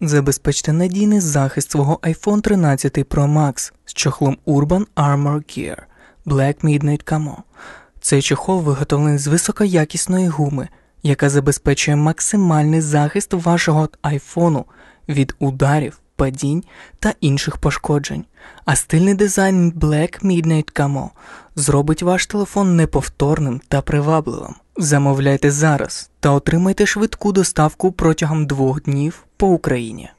Забезпечте надійний захист свого iPhone 13 Pro Max з чохлом Urban Armor Gear Black Midnight Camo. Цей чохол виготовлений з високоякісної гуми, яка забезпечує максимальний захист вашого iPhone від ударів, падінь та інших пошкоджень. А стильний дизайн Black Midnight Camo зробить ваш телефон неповторним та привабливим. Замовляйте зараз та отримайте швидку доставку протягом двох днів по Україні.